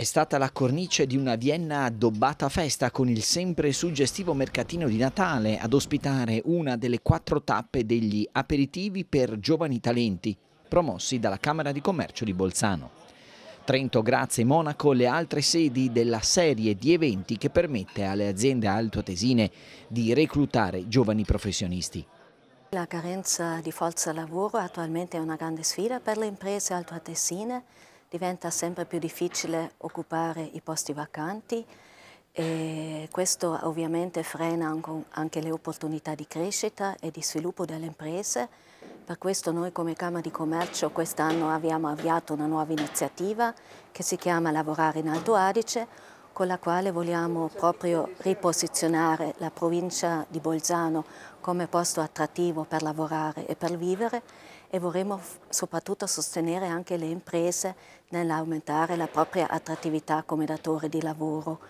È stata la cornice di una Vienna addobbata festa con il sempre suggestivo mercatino di Natale ad ospitare una delle quattro tappe degli aperitivi per giovani talenti promossi dalla Camera di Commercio di Bolzano. Trento, Grazia e Monaco le altre sedi della serie di eventi che permette alle aziende altoatesine di reclutare giovani professionisti. La carenza di forza lavoro attualmente è una grande sfida per le imprese altoatesine diventa sempre più difficile occupare i posti vacanti e questo ovviamente frena anche le opportunità di crescita e di sviluppo delle imprese. Per questo noi come Camera di Commercio quest'anno abbiamo avviato una nuova iniziativa che si chiama Lavorare in Alto Adige, con la quale vogliamo proprio riposizionare la provincia di Bolzano come posto attrattivo per lavorare e per vivere e vorremmo soprattutto sostenere anche le imprese nell'aumentare la propria attrattività come datore di lavoro.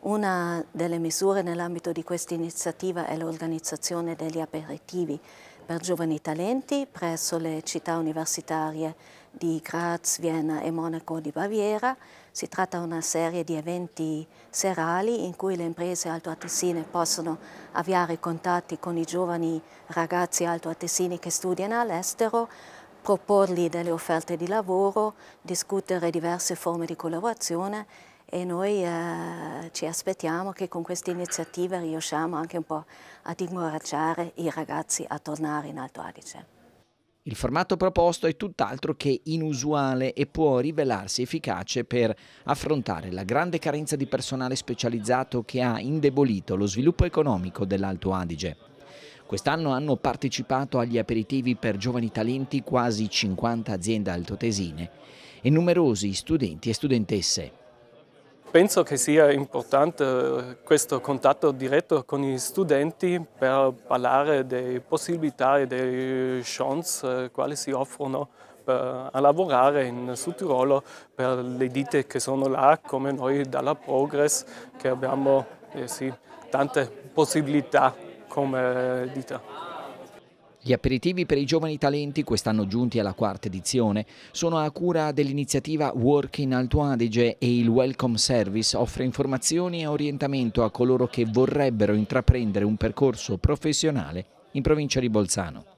Una delle misure nell'ambito di questa iniziativa è l'organizzazione degli aperitivi per giovani talenti presso le città universitarie di Graz, Vienna e Monaco di Baviera. Si tratta di una serie di eventi serali in cui le imprese altoatesine possono avviare contatti con i giovani ragazzi altoatesini che studiano all'estero, proporgli delle offerte di lavoro, discutere diverse forme di collaborazione e noi eh, ci aspettiamo che con queste iniziative riusciamo anche un po' ad incoraggiare i ragazzi a tornare in Alto Adige. Il formato proposto è tutt'altro che inusuale e può rivelarsi efficace per affrontare la grande carenza di personale specializzato che ha indebolito lo sviluppo economico dell'Alto Adige. Quest'anno hanno partecipato agli aperitivi per giovani talenti quasi 50 aziende altotesine e numerosi studenti e studentesse. Penso che sia importante eh, questo contatto diretto con gli studenti per parlare delle possibilità e delle chance eh, quali si offrono per, a lavorare in Sud Tirolo per le ditte che sono là, come noi dalla Progress, che abbiamo eh sì, tante possibilità come ditta. Gli aperitivi per i giovani talenti, quest'anno giunti alla quarta edizione, sono a cura dell'iniziativa Work in Alto Adige e il Welcome Service offre informazioni e orientamento a coloro che vorrebbero intraprendere un percorso professionale in provincia di Bolzano.